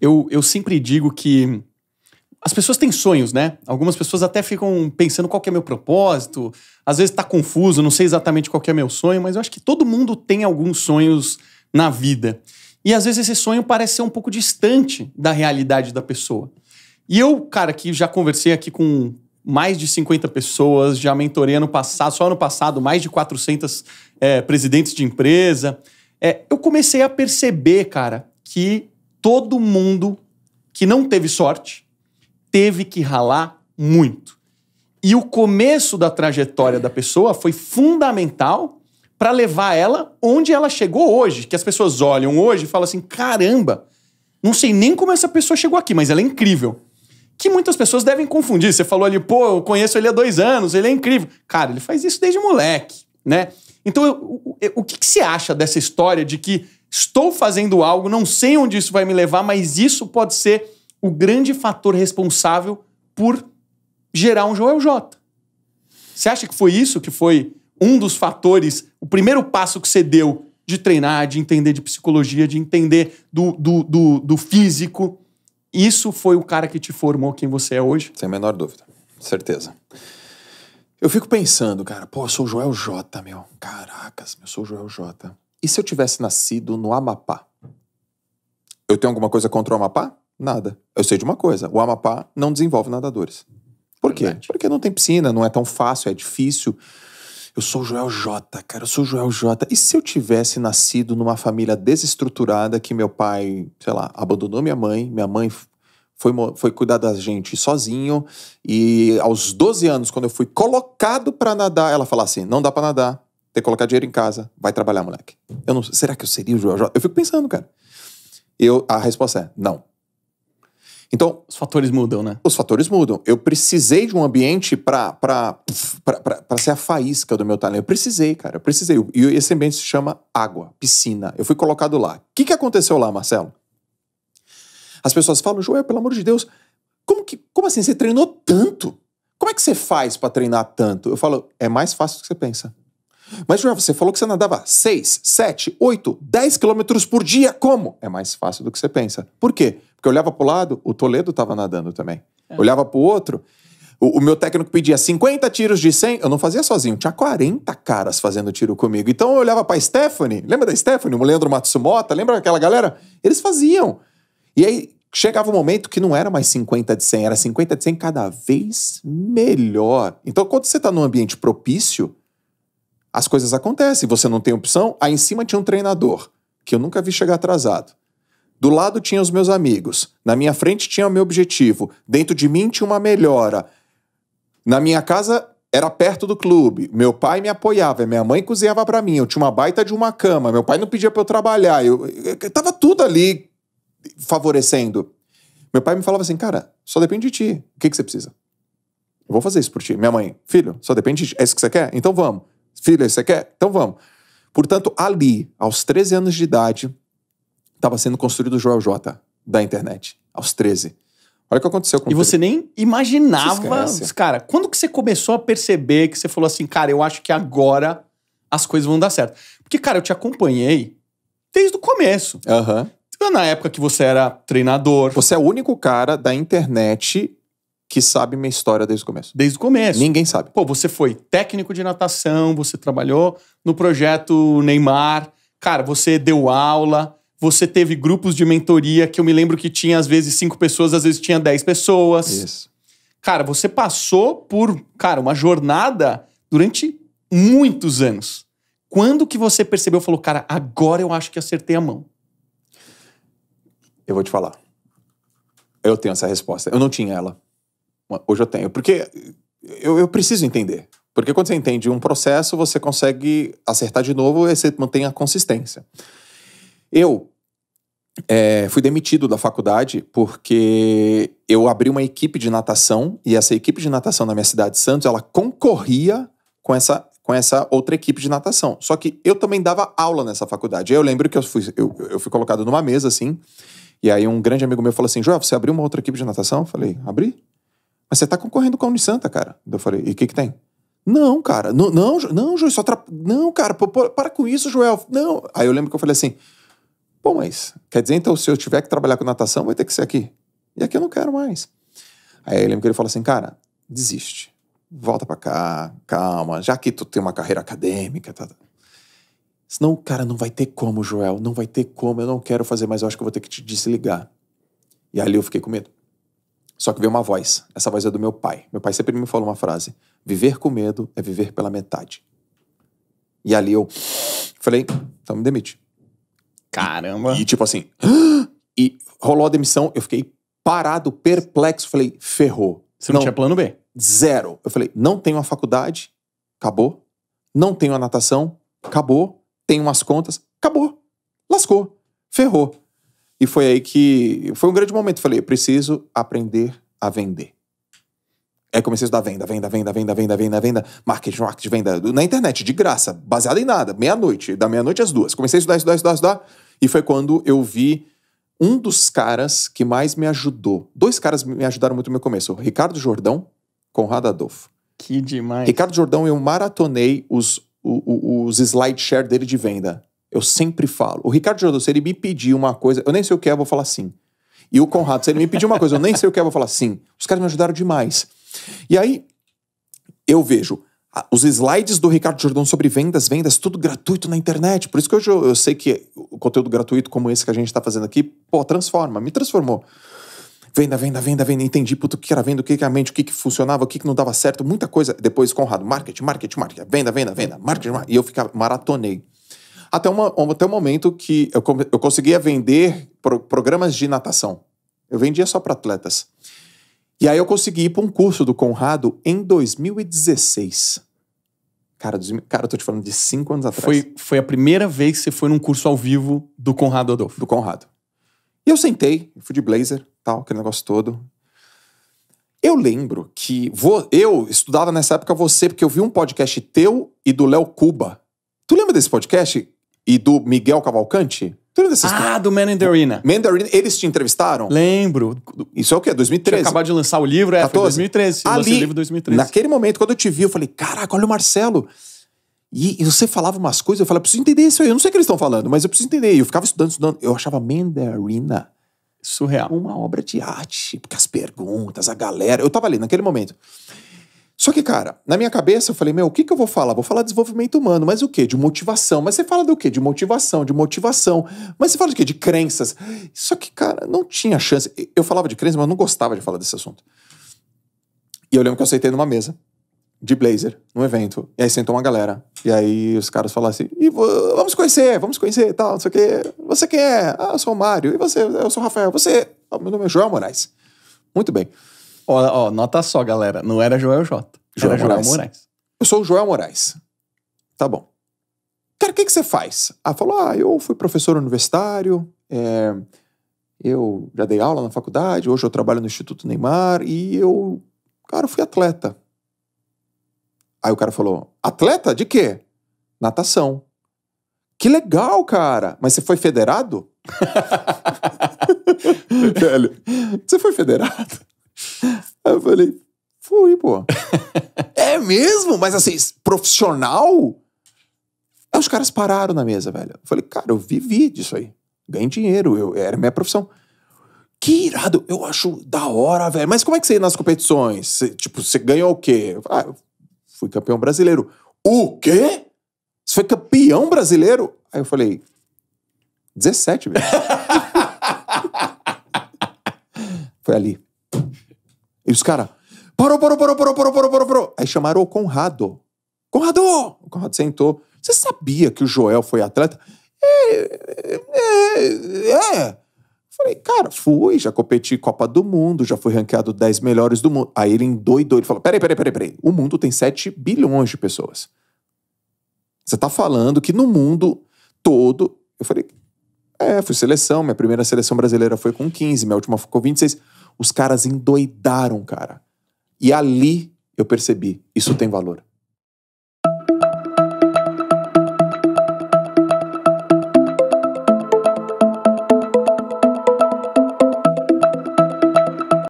Eu, eu sempre digo que as pessoas têm sonhos, né? Algumas pessoas até ficam pensando qual é meu propósito, às vezes está confuso, não sei exatamente qual é meu sonho, mas eu acho que todo mundo tem alguns sonhos na vida. E às vezes esse sonho parece ser um pouco distante da realidade da pessoa. E eu, cara, que já conversei aqui com mais de 50 pessoas, já mentorei ano passado, só ano passado, mais de 400 é, eh, presidentes de empresa. É, eu comecei a perceber, cara, que todo mundo que não teve sorte teve que ralar muito. E o começo da trajetória da pessoa foi fundamental para levar ela onde ela chegou hoje, que as pessoas olham hoje e falam assim: "Caramba, não sei nem como essa pessoa chegou aqui, mas ela é incrível". Que muitas pessoas devem confundir. Você falou ali, pô, eu conheço ele há dois anos, ele é incrível. Cara, ele faz isso desde moleque, né? Então, o, o, o que, que você acha dessa história de que Estou fazendo algo, não sei onde isso vai me levar, mas isso pode ser o grande fator responsável por gerar um Joel J. Você acha que foi isso que foi um dos fatores, o primeiro passo que você deu de treinar, de entender de psicologia, de entender do, do, do, do físico? Isso foi o cara que te formou quem você é hoje? Sem a menor dúvida, certeza. Eu fico pensando, cara, pô, eu sou o Joel J, meu. Caracas, eu sou o Joel J. E se eu tivesse nascido no Amapá? Eu tenho alguma coisa contra o Amapá? Nada. Eu sei de uma coisa: o Amapá não desenvolve nadadores. Por quê? Verdade. Porque não tem piscina, não é tão fácil, é difícil. Eu sou o Joel J, cara, eu sou o Joel J. E se eu tivesse nascido numa família desestruturada que meu pai, sei lá, abandonou minha mãe, minha mãe foi, foi cuidar da gente sozinho, e aos 12 anos, quando eu fui colocado para nadar, ela falou assim: não dá para nadar, ter que colocar dinheiro em casa. Vai trabalhar, moleque. Eu não, será que eu seria o Joel Eu fico pensando, cara. Eu, a resposta é não. Então. Os fatores mudam, né? Os fatores mudam. Eu precisei de um ambiente para ser a faísca do meu talento. Eu precisei, cara. Eu precisei. E esse ambiente se chama água, piscina. Eu fui colocado lá. O que, que aconteceu lá, Marcelo? As pessoas falam, Joel, pelo amor de Deus, como, que, como assim? Você treinou tanto? Como é que você faz para treinar tanto? Eu falo, é mais fácil do que você pensa. Mas, Joel, você falou que você nadava 6, 7, 8, 10 quilômetros por dia. Como? É mais fácil do que você pensa. Por quê? Porque eu olhava para o lado, o Toledo estava nadando também. É. Olhava para o outro, o, meu técnico pedia 50 tiros de 100, eu não fazia sozinho, tinha 40 caras fazendo tiro comigo. Então eu olhava para a Stephanie, lembra da Stephanie, o Leandro Matsumoto, lembra aquela galera? Eles faziam. E aí chegava um momento que não era mais 50 de 100, era 50 de 100 cada vez melhor. Então quando você está num ambiente propício, as coisas acontecem, você não tem opção. Aí em cima tinha um treinador, que eu nunca vi chegar atrasado. Do lado tinha os meus amigos, na minha frente tinha o meu objetivo, dentro de mim tinha uma melhora. Na minha casa era perto do clube, meu pai me apoiava, minha mãe cozinhava para mim, eu tinha uma baita de uma cama, meu pai não pedia para eu trabalhar, eu, eu, eu tava tudo ali favorecendo. Meu pai me falava assim, cara, só depende de ti, o que, que você precisa? Eu vou fazer isso por ti. Minha mãe, filho, só depende de ti, é isso que você quer? Então vamos. Filha, você quer? Então vamos. Portanto, ali, aos 13 anos de idade, estava sendo construído o Joel J da internet. Aos 13. Olha o que aconteceu com E você nem imaginava. Cara, quando que você começou a perceber que você falou assim, cara, eu acho que agora as coisas vão dar certo? Porque, cara, eu te acompanhei desde o começo. Aham. Uhum. Na época que você era treinador. Você é o único cara da internet que sabe minha história desde o começo. Desde o começo. Ninguém sabe. Pô, você foi técnico de natação, você trabalhou no projeto Neymar, cara, você deu aula, você teve grupos de mentoria que eu me lembro que tinha às vezes cinco pessoas, às vezes tinha dez pessoas. Isso. Cara, você passou por, cara, uma jornada durante muitos anos. Quando que você percebeu, falou, cara, agora eu acho que acertei a mão? Eu vou te falar. Eu tenho essa resposta. Eu não tinha ela. Hoje eu tenho. Porque eu, eu preciso entender. Porque quando você entende um processo, você consegue acertar de novo e você mantém a consistência. Eu é, fui demitido da faculdade porque eu abri uma equipe de natação e essa equipe de natação na minha cidade de Santos ela concorria com essa com essa outra equipe de natação. Só que eu também dava aula nessa faculdade. Eu lembro que eu fui, eu, eu fui colocado numa mesa assim e aí um grande amigo meu falou assim: João, você abriu uma outra equipe de natação? Eu falei: abri. Mas você tá concorrendo com a Unisanta, cara. Eu falei, e o que que tem? Não, cara, não, não, não Joel, só tra... Não, cara, pô, pô, para com isso, Joel. Não. Aí eu lembro que eu falei assim, pô, mas quer dizer, então, se eu tiver que trabalhar com natação, vai ter que ser aqui. E aqui eu não quero mais. Aí eu lembro que ele falou assim, cara, desiste. Volta pra cá, calma, já que tu tem uma carreira acadêmica, tá, tá. Senão, cara, não vai ter como, Joel, não vai ter como, eu não quero fazer, mais. eu acho que eu vou ter que te desligar. E ali eu fiquei com medo. Só que veio uma voz. Essa voz é do meu pai. Meu pai sempre me falou uma frase: viver com medo é viver pela metade. E ali eu falei: então me demite. Caramba. E, e tipo assim. E rolou a demissão, eu fiquei parado, perplexo. Falei: ferrou. Você não, não tinha plano B? Zero. Eu falei: não tenho a faculdade, acabou. Não tenho a natação, acabou. Tenho umas contas, acabou. Lascou. Ferrou. E foi aí que foi um grande momento. Falei, preciso aprender a vender. Aí comecei a estudar venda, venda, venda, venda, venda, venda, venda, marketing, marketing, venda, na internet, de graça, baseado em nada, meia-noite, da meia-noite às duas. Comecei a estudar, estudar, estudar, estudar. E foi quando eu vi um dos caras que mais me ajudou. Dois caras me ajudaram muito no meu começo: Ricardo Jordão, Conrado Adolfo. Que demais. Ricardo Jordão, eu maratonei os, os, os slideshare dele de venda. Eu sempre falo. O Ricardo Jordão se ele me pedir uma coisa, eu nem sei o que é, eu vou falar sim. E o Conrado, se ele me pedir uma coisa, eu nem sei o que é, eu vou falar sim. Os caras me ajudaram demais. E aí, eu vejo os slides do Ricardo Jordão sobre vendas, vendas, tudo gratuito na internet. Por isso que hoje eu, eu sei que o conteúdo gratuito como esse que a gente está fazendo aqui, pô, transforma, me transformou. Venda, venda, venda, venda. Entendi, puto, o que era venda, o que era mente, o que, que funcionava, o que, que não dava certo, muita coisa. Depois, Conrado, marketing, marketing, marketing. Venda, venda, venda, marketing, marketing. E eu ficava, maratonei. Até, uma, até o momento que eu, eu conseguia vender pro, programas de natação. Eu vendia só para atletas. E aí eu consegui ir para um curso do Conrado em 2016. Cara, cara, eu tô te falando de cinco anos atrás. Foi, foi a primeira vez que você foi num curso ao vivo do Conrado Adolfo. Do Conrado. E eu sentei, fui de blazer, tal, aquele negócio todo. Eu lembro que vou, eu estudava nessa época você, porque eu vi um podcast teu e do Léo Cuba. Tu lembra desse podcast? e do Miguel Cavalcante? Ah, do Man in the Arena. Man in the Arena, eles te entrevistaram? Lembro. Isso é o quê? 2013? Tinha acabado de lançar o livro, é, 14? 2013. Ali, o livro 2013. naquele momento, quando eu te vi, eu falei, caraca, olha o Marcelo. E, e você falava umas coisas, eu falei, eu preciso entender isso aí. Eu não sei o que eles estão falando, mas eu preciso entender. eu ficava estudando, estudando. Eu achava Man the Arena surreal. Uma obra de arte, porque as perguntas, a galera. Eu tava ali naquele momento. Só que, cara, na minha cabeça eu falei, meu, o que, que eu vou falar? Vou falar de desenvolvimento humano, mas o quê? De motivação. Mas você fala do quê? De motivação, de motivação. Mas você fala do quê? De crenças. Só que, cara, não tinha chance. Eu falava de crenças, mas eu não gostava de falar desse assunto. E eu lembro que eu aceitei numa mesa de blazer, num evento. E aí sentou uma galera. E aí os caras falaram assim: vamos conhecer, vamos conhecer tal, não sei o quê. Você quem é? Ah, eu sou o Mário. E você? Eu sou o Rafael. Você? Ah, meu nome é João Moraes. Muito bem. Ó, ó, nota só, galera. Não era Joel J. Joel era Moraes. Joel Moraes. Eu sou o Joel Moraes. Tá bom. Cara, o que, que você faz? Ah, falou: ah, eu fui professor universitário, é, eu já dei aula na faculdade, hoje eu trabalho no Instituto Neymar e eu, cara, eu fui atleta. Aí o cara falou: atleta de quê? Natação. Que legal, cara! Mas você foi federado? Velho, você foi federado? Aí eu falei, fui, pô. é mesmo? Mas assim, profissional? Aí os caras pararam na mesa, velho. Eu falei, cara, eu vivi disso aí. Ganhei dinheiro, eu, era minha profissão. Que irado, eu acho da hora, velho. Mas como é que você ia nas competições? tipo, você ganhou o quê? Ah, eu fui campeão brasileiro. O quê? Você foi campeão brasileiro? Aí eu falei, 17 mesmo. foi ali. E os caras, parou, parou, parou, parou, parou, parou, parou, parou. Aí chamaram o Conrado. Conrado! O Conrado sentou. Você sabia que o Joel foi atleta? É, é, é, é. Falei, cara, fui, já competi Copa do Mundo, já fui ranqueado 10 melhores do mundo. Aí ele endoidou, ele falou, peraí, peraí, peraí, peraí, o mundo tem 7 bilhões de pessoas. Você tá falando que no mundo todo... Eu falei, é, fui seleção, minha primeira seleção brasileira foi com 15, minha última ficou com 26. Os caras endoidaram, cara. E ali eu percebi, isso tem valor.